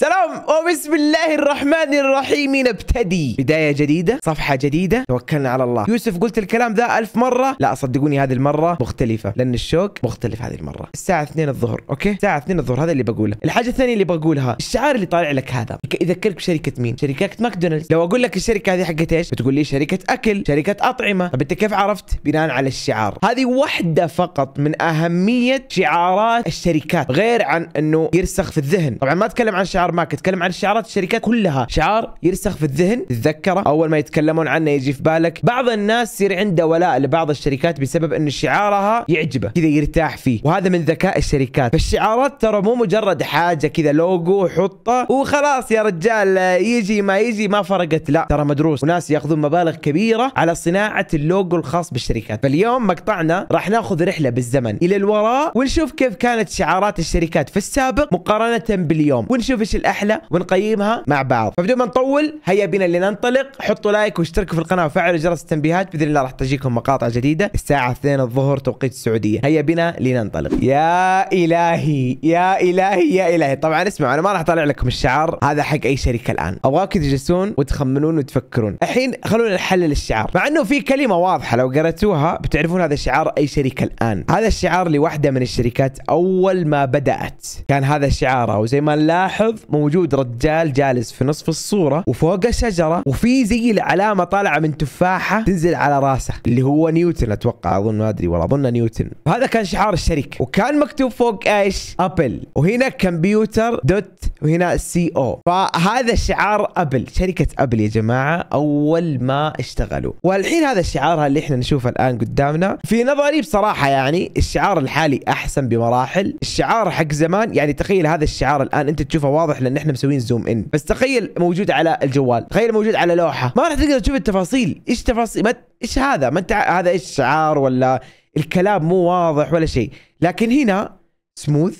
سلام وبسم الله الرحمن الرحيم نبتدي بداية جديدة صفحة جديدة توكلنا على الله يوسف قلت الكلام ذا ألف مرة لا صدقوني هذه المرة مختلفة لأن الشوك مختلف هذه المرة الساعة 2 الظهر أوكي الساعة 2 الظهر هذا اللي بقوله الحاجة الثانية اللي بقولها الشعار اللي طالع لك هذا يذكرك بشركة مين شركة ماكدونالدز لو أقول لك الشركة هذه حقت إيش بتقول لي شركة أكل شركة أطعمة طب أنت كيف عرفت بناء على الشعار هذه واحدة فقط من أهمية شعارات الشركات غير عن أنه يرسخ في الذهن طبعا ما أتكلم عن شعار شعار ماك اتكلم عن شعارات الشركات كلها شعار يرسخ في الذهن تتذكره اول ما يتكلمون عنه يجي في بالك بعض الناس يصير عنده ولاء لبعض الشركات بسبب ان شعارها يعجبه كذا يرتاح فيه وهذا من ذكاء الشركات فالشعارات ترى مو مجرد حاجه كذا لوجو حطه وخلاص يا رجال يجي ما يجي ما فرقت لا ترى مدروس وناس ياخذون مبالغ كبيره على صناعه اللوجو الخاص بالشركات فاليوم مقطعنا راح ناخذ رحله بالزمن الى الوراء ونشوف كيف كانت شعارات الشركات في السابق مقارنه باليوم ونشوف ايش الاحلى ونقيمها مع بعض فبدون ما نطول هيا بنا لننطلق حطوا لايك واشتركوا في القناه وفعلوا جرس التنبيهات باذن الله راح تجيكم مقاطع جديده الساعه 2 الظهر توقيت السعوديه هيا بنا لننطلق يا الهي يا الهي يا الهي طبعا اسمعوا انا ما راح اطلع لكم الشعار هذا حق اي شركه الان ابغاكم تجلسون وتخمنون وتفكرون الحين خلونا نحلل الشعار مع انه في كلمه واضحه لو قرأتوها بتعرفون هذا الشعار اي شركه الان هذا الشعار لوحده من الشركات اول ما بدات كان هذا شعارها وزي ما نلاحظ موجود رجال جالس في نصف الصوره وفوق شجره وفي زي العلامه طالعه من تفاحه تنزل على راسه اللي هو نيوتن اتوقع اظن ما ادري والله اظن نيوتن وهذا كان شعار الشركه وكان مكتوب فوق ايش ابل وهنا كمبيوتر دوت وهنا سي او فهذا شعار ابل شركه ابل يا جماعه اول ما اشتغلوا والحين هذا الشعار اللي احنا نشوفه الان قدامنا في نظري بصراحه يعني الشعار الحالي احسن بمراحل الشعار حق زمان يعني تخيل هذا الشعار الان انت تشوفه واضح واضح لان احنا مسويين زوم ان بس تخيل موجود على الجوال تخيل موجود على لوحه ما راح تقدر تشوف التفاصيل ايش تفاصيل ما... ايش هذا ما انت هذا ايش شعار ولا الكلام مو واضح ولا شيء لكن هنا سموث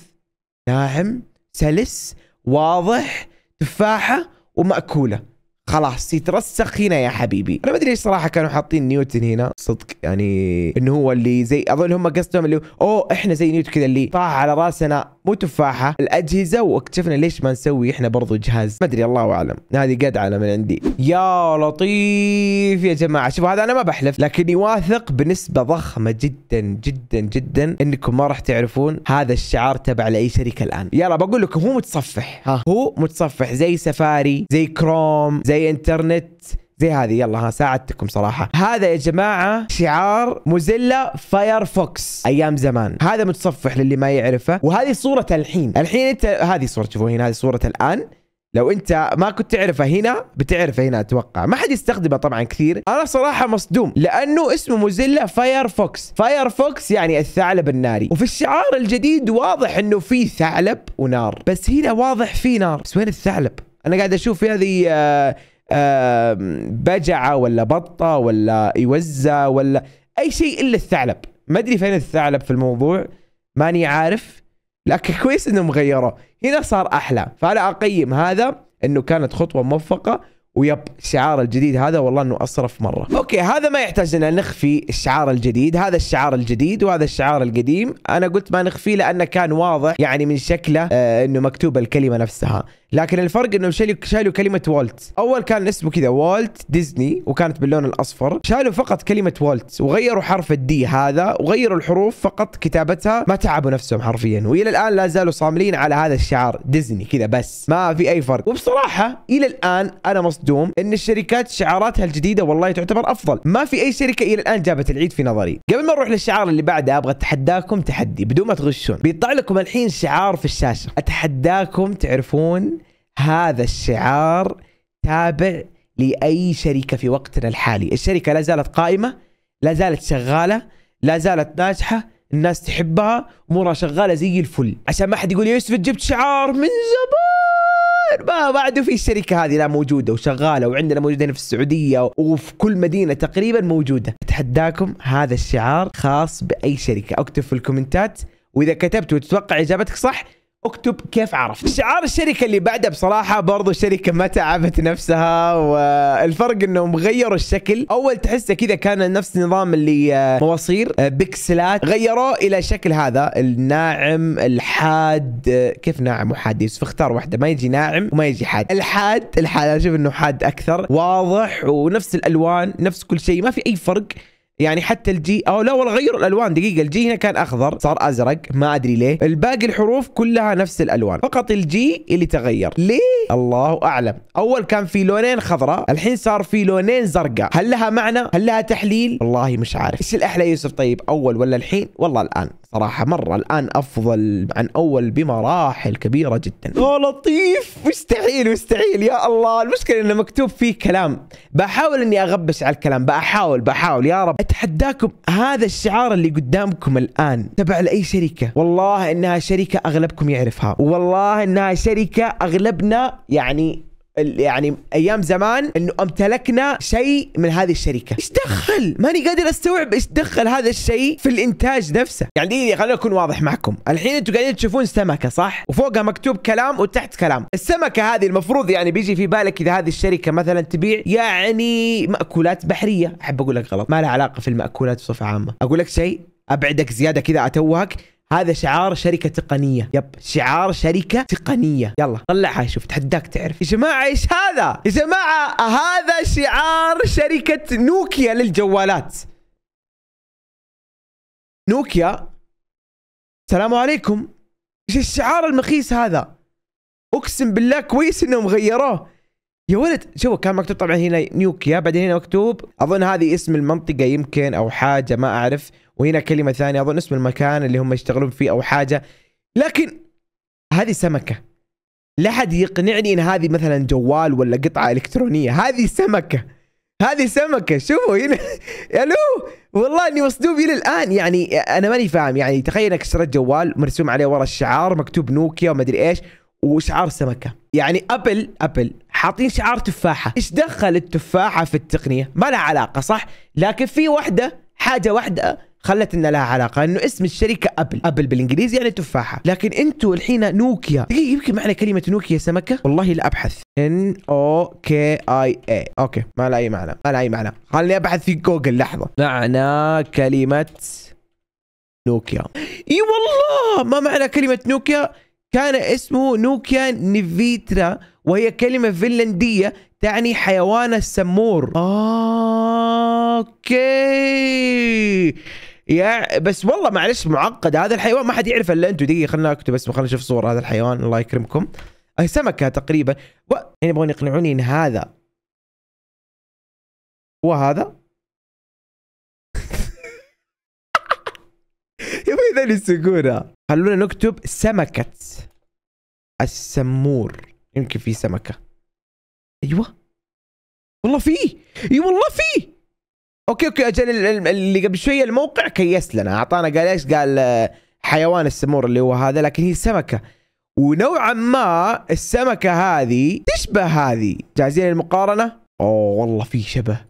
ناعم سلس واضح تفاحه وماكوله خلاص يترسخ هنا يا حبيبي انا ما ادري ليش صراحه كانوا حاطين نيوتن هنا صدق يعني انه هو اللي زي اظن هم قصدهم اللي اوه احنا زي نيوتن كذا اللي طاح على راسنا مو تفاحه الاجهزه واكتشفنا ليش ما نسوي احنا برضو جهاز ما ادري الله اعلم هذه قد على من عندي يا لطيف يا جماعه شوفوا هذا انا ما بحلف لكني واثق بنسبه ضخمه جدا جدا جدا انكم ما راح تعرفون هذا الشعار تبع لاي شركه الان يلا بقول لكم هو متصفح ها هو متصفح زي سفاري زي كروم زي زي انترنت زي هذه يلا ها ساعدتكم صراحة هذا يا جماعة شعار موزيلا فايرفوكس أيام زمان هذا متصفح للي ما يعرفه وهذه صورة الحين الحين أنت هذه صورة شوفوا هنا هذه صورة الآن لو انت ما كنت تعرفه هنا بتعرفه هنا اتوقع ما حد يستخدمه طبعا كثير انا صراحه مصدوم لانه اسمه موزيلا فايرفوكس فايرفوكس يعني الثعلب الناري وفي الشعار الجديد واضح انه في ثعلب ونار بس هنا واضح في نار بس وين الثعلب انا قاعد اشوف في هذه آه آه بجعه ولا بطه ولا يوزه ولا اي شيء الا الثعلب ما ادري فين الثعلب في الموضوع ماني عارف لكن كويس انهم غيروه هنا صار احلى فانا اقيم هذا انه كانت خطوه موفقه ويب الشعار الجديد هذا والله انه اصرف مره اوكي هذا ما يحتاج ان نخفي الشعار الجديد هذا الشعار الجديد وهذا الشعار القديم انا قلت ما نخفيه لانه كان واضح يعني من شكله آه انه مكتوبه الكلمه نفسها لكن الفرق انهم شالوا شالوا كلمه والت اول كان اسمه كذا والت ديزني وكانت باللون الاصفر شالوا فقط كلمه والت وغيروا حرف الدي هذا وغيروا الحروف فقط كتابتها ما تعبوا نفسهم حرفيا والى الان لا زالوا صاملين على هذا الشعار ديزني كذا بس ما في اي فرق وبصراحه الى الان انا مصدوم ان الشركات شعاراتها الجديده والله تعتبر افضل ما في اي شركه الى الان جابت العيد في نظري قبل ما نروح للشعار اللي بعده ابغى اتحداكم تحدي بدون ما تغشون بيطلع لكم الحين شعار في الشاشه اتحداكم تعرفون هذا الشعار تابع لاي شركه في وقتنا الحالي، الشركه لا زالت قائمه، لا زالت شغاله، لا زالت ناجحه، الناس تحبها، امورها شغاله زي الفل، عشان ما حد يقول يا يوسف جبت شعار من زمان ما بعده في الشركه هذه لا موجوده وشغاله وعندنا موجوده هنا في السعوديه وفي كل مدينه تقريبا موجوده، اتحداكم هذا الشعار خاص باي شركه، اكتب في الكومنتات واذا كتبت وتتوقع اجابتك صح اكتب كيف عرفت شعار الشركه اللي بعده بصراحه برضو الشركه ما تعبت نفسها والفرق انهم غيروا الشكل اول تحسه كذا كان نفس نظام اللي آه، مواصير آه، بكسلات غيروه الى شكل هذا الناعم الحاد آه، كيف ناعم وحاد يوسف اختار واحده ما يجي ناعم وما يجي حاد الحاد الحاد اشوف انه حاد اكثر واضح ونفس الالوان نفس كل شيء ما في اي فرق يعني حتى الجي او لا والله غيروا الالوان دقيقه الجي هنا كان اخضر صار ازرق ما ادري ليه الباقي الحروف كلها نفس الالوان فقط الجي اللي تغير ليه الله اعلم اول كان في لونين خضراء الحين صار في لونين زرقاء هل لها معنى هل لها تحليل والله مش عارف ايش الاحلى يوسف طيب اول ولا الحين والله الان صراحة مرة الآن أفضل عن أول بمراحل كبيرة جدا يا لطيف مستحيل مستحيل يا الله المشكلة إنه مكتوب فيه كلام بحاول إني أغبش على الكلام بحاول بحاول يا رب أتحداكم هذا الشعار اللي قدامكم الآن تبع لأي شركة والله إنها شركة أغلبكم يعرفها والله إنها شركة أغلبنا يعني يعني ايام زمان انه امتلكنا شيء من هذه الشركه ايش دخل ماني قادر استوعب ايش دخل هذا الشيء في الانتاج نفسه يعني دقيقه خليني اكون واضح معكم الحين انتم قاعدين تشوفون سمكه صح وفوقها مكتوب كلام وتحت كلام السمكه هذه المفروض يعني بيجي في بالك اذا هذه الشركه مثلا تبيع يعني ماكولات بحريه احب اقول لك غلط ما لها علاقه في الماكولات بصفه عامه اقول لك شيء ابعدك زياده كذا اتوهك هذا شعار شركة تقنية يب شعار شركة تقنية يلا طلعها شوف تحداك تعرف يا جماعة ايش هذا يا جماعة هذا شعار شركة نوكيا للجوالات نوكيا السلام عليكم ايش الشعار المخيس هذا اقسم بالله كويس انهم غيروه يا ولد شوف كان مكتوب طبعا هنا نيوكيا بعدين هنا مكتوب اظن هذه اسم المنطقه يمكن او حاجه ما اعرف وهنا كلمه ثانيه اظن اسم المكان اللي هم يشتغلون فيه او حاجه لكن هذه سمكه لا حد يقنعني ان هذه مثلا جوال ولا قطعه الكترونيه هذه سمكه هذه سمكه شوفوا هنا الو والله اني مصدوم الى الان يعني انا ماني فاهم يعني تخيل انك اشتريت جوال مرسوم عليه ورا الشعار مكتوب نوكيا وما ادري ايش وشعار سمكه يعني ابل ابل حاطين شعار تفاحه ايش دخل التفاحه في التقنيه ما لها علاقه صح لكن في وحدة حاجه واحده خلت لنا لها علاقه انه اسم الشركه ابل ابل بالانجليزي يعني تفاحه لكن انتم الحين نوكيا دقيقه يمكن معنى كلمه نوكيا سمكه والله لا ابحث ان او كي اي اي اوكي ما لها اي معنى ما لها اي معنى خليني ابحث في جوجل لحظه معنى كلمه نوكيا اي والله ما معنى كلمه نوكيا كان اسمه نوكيا نيفيترا وهي كلمة فنلندية تعني حيوان السمور. اوكي. يا بس والله معلش معقد هذا الحيوان ما حد يعرفه الا انتم دقيقه خلنا اكتب بس خلنا نشوف صور هذا الحيوان الله يكرمكم سمكه تقريبا و... يعني يبغون يقنعوني ان هذا هو هذا يا ابوي ذا يسوقونها خلونا نكتب سمكة السمور يمكن في سمكة ايوه والله فيه اي والله فيه اوكي اوكي اجل اللي قبل شويه الموقع كيس لنا اعطانا قال ايش؟ قال آه، حيوان السمور اللي هو هذا لكن هي سمكه ونوعا ما السمكه هذه تشبه هذه جاهزين للمقارنه؟ اوه والله في شبه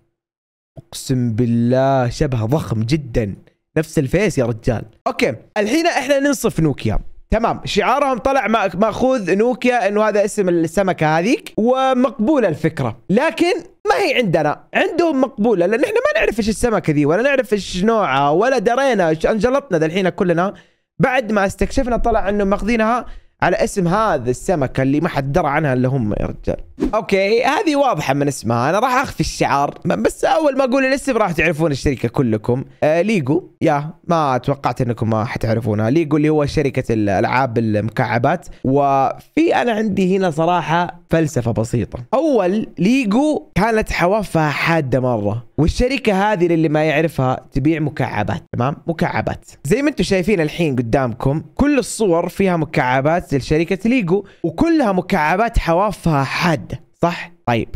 اقسم بالله شبه ضخم جدا نفس الفيس يا رجال اوكي الحين احنا ننصف نوكيا تمام شعارهم طلع ماخوذ نوكيا انه هذا اسم السمكه هذيك ومقبوله الفكره لكن ما هي عندنا عندهم مقبوله لان احنا ما نعرف ايش السمكه ذي ولا نعرف ايش نوعها ولا درينا انجلطنا ذا الحين كلنا بعد ما استكشفنا طلع انه ماخذينها على اسم هذا السمكة اللي ما حد درى عنها الا هم يا رجال. اوكي هذه واضحة من اسمها انا راح اخفي الشعار بس اول ما اقول الاسم راح تعرفون الشركة كلكم. آه ليجو يا ما توقعت انكم ما حتعرفونها. ليجو اللي هو شركة الالعاب المكعبات وفي انا عندي هنا صراحة فلسفة بسيطة أول ليجو كانت حوافها حادة مرة والشركة هذه للي ما يعرفها تبيع مكعبات تمام مكعبات زي ما انتم شايفين الحين قدامكم كل الصور فيها مكعبات لشركة ليجو وكلها مكعبات حوافها حادة صح؟ طيب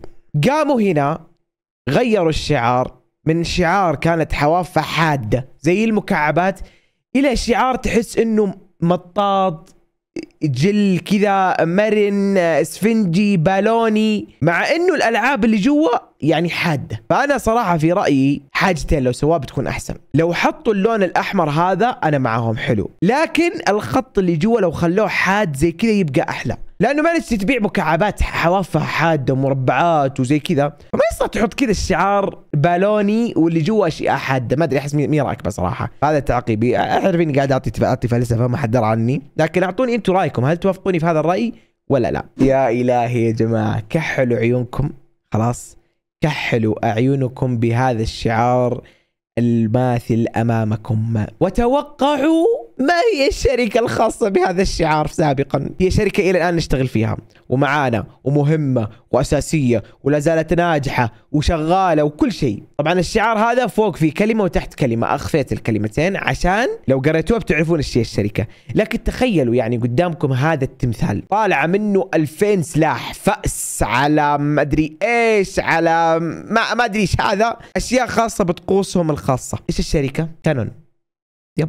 قاموا هنا غيروا الشعار من شعار كانت حوافها حادة زي المكعبات إلى شعار تحس إنه مطاط جل كذا مرن اسفنجي بالوني مع انه الالعاب اللي جوا يعني حاده فانا صراحه في رايي حاجتين لو سواه بتكون احسن لو حطوا اللون الاحمر هذا انا معاهم حلو لكن الخط اللي جوا لو خلوه حاد زي كذا يبقى احلى لانه ما مانشستر تبيع مكعبات حوافها حاده ومربعات وزي كذا فما يصير تحط كذا الشعار بالوني واللي جوا اشياء حاده ما ادري احس مين راكبه صراحه هذا تعقيبي اعرف اني قاعد اعطي اعطي فلسفه ما حد درى عني لكن اعطوني انتم رايكم هل توافقوني في هذا الراي ولا لا يا الهي يا جماعه كحلوا عيونكم خلاص كحلوا اعينكم بهذا الشعار الماثل امامكم وتوقعوا ما هي الشركة الخاصة بهذا الشعار سابقا هي شركة إلى الآن نشتغل فيها ومعانا ومهمة وأساسية ولا زالت ناجحة وشغالة وكل شيء طبعا الشعار هذا فوق في كلمة وتحت كلمة أخفيت الكلمتين عشان لو قريتوها بتعرفون ايش هي الشركة لكن تخيلوا يعني قدامكم هذا التمثال طالعة منه 2000 سلاح فأس على ما أدري إيش على ما, ما أدري إيش هذا أشياء خاصة بطقوسهم الخاصة إيش الشركة؟ كانون يب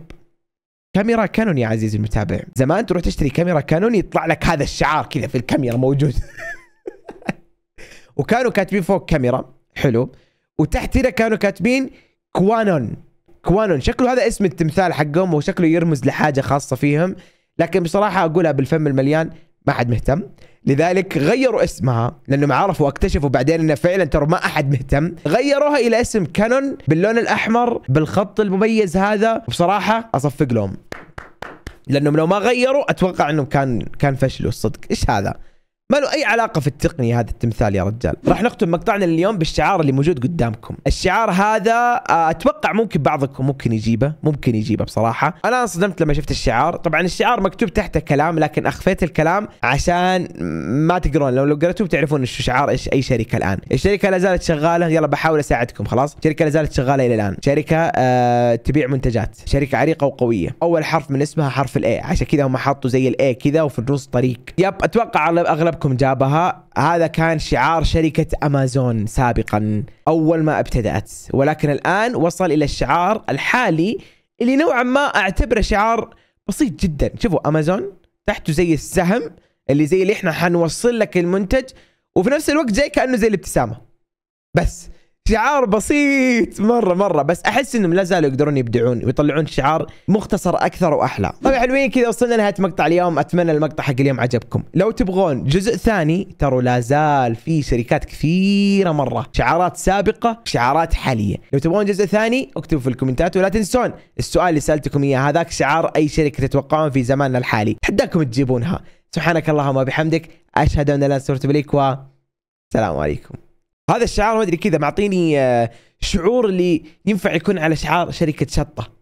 كاميرا كانون يا عزيزي المتابع زمان تروح تشتري كاميرا كانون يطلع لك هذا الشعار كذا في الكاميرا موجود وكانوا كاتبين فوق كاميرا حلو وتحت هنا كانوا كاتبين كوانون كوانون شكله هذا اسم التمثال حقهم وشكله يرمز لحاجه خاصه فيهم لكن بصراحه اقولها بالفم المليان ما حد مهتم لذلك غيروا اسمها لانهم عرفوا واكتشفوا بعدين انه فعلا ترى ما احد مهتم غيروها الى اسم كانون باللون الاحمر بالخط المميز هذا وبصراحه اصفق لهم لانهم لو ما غيروا اتوقع انهم كان كان فشلوا الصدق ايش هذا ما له اي علاقه في التقنيه هذا التمثال يا رجال راح نختم مقطعنا اليوم بالشعار اللي موجود قدامكم الشعار هذا آه، اتوقع ممكن بعضكم ممكن يجيبه ممكن يجيبه بصراحه انا انصدمت لما شفت الشعار طبعا الشعار مكتوب تحته كلام لكن اخفيت الكلام عشان ما تقرون لو لو قريتوه بتعرفون ايش شعار ايش اي شركه الان الشركه لا زالت شغاله يلا بحاول اساعدكم خلاص شركه لا زالت شغاله الى الان شركه آه تبيع منتجات شركه عريقه وقويه اول حرف من اسمها حرف الاي عشان كذا هم حطوا زي الاي كذا وفي النص طريق يب اتوقع اغلب جابكم جابها هذا كان شعار شركة أمازون سابقا أول ما ابتدأت ولكن الآن وصل إلى الشعار الحالي اللي نوعا ما أعتبره شعار بسيط جدا شوفوا أمازون تحته زي السهم اللي زي اللي احنا حنوصل لك المنتج وفي نفس الوقت زي كأنه زي الابتسامة بس شعار بسيط مره مره بس احس انهم لا زالوا يقدرون يبدعون ويطلعون شعار مختصر اكثر واحلى طيب حلوين كذا وصلنا لنهايه مقطع اليوم اتمنى المقطع حق اليوم عجبكم لو تبغون جزء ثاني ترى لا زال في شركات كثيره مره شعارات سابقه شعارات حاليه لو تبغون جزء ثاني اكتبوا في الكومنتات ولا تنسون السؤال اللي سالتكم اياه هذاك شعار اي شركه تتوقعون في زماننا الحالي حداكم تجيبونها سبحانك اللهم وبحمدك اشهد ان لا اله الا انت وسلام عليكم هذا الشعار ما ادري كذا معطيني آه، شعور اللي ينفع يكون على شعار شركه شطه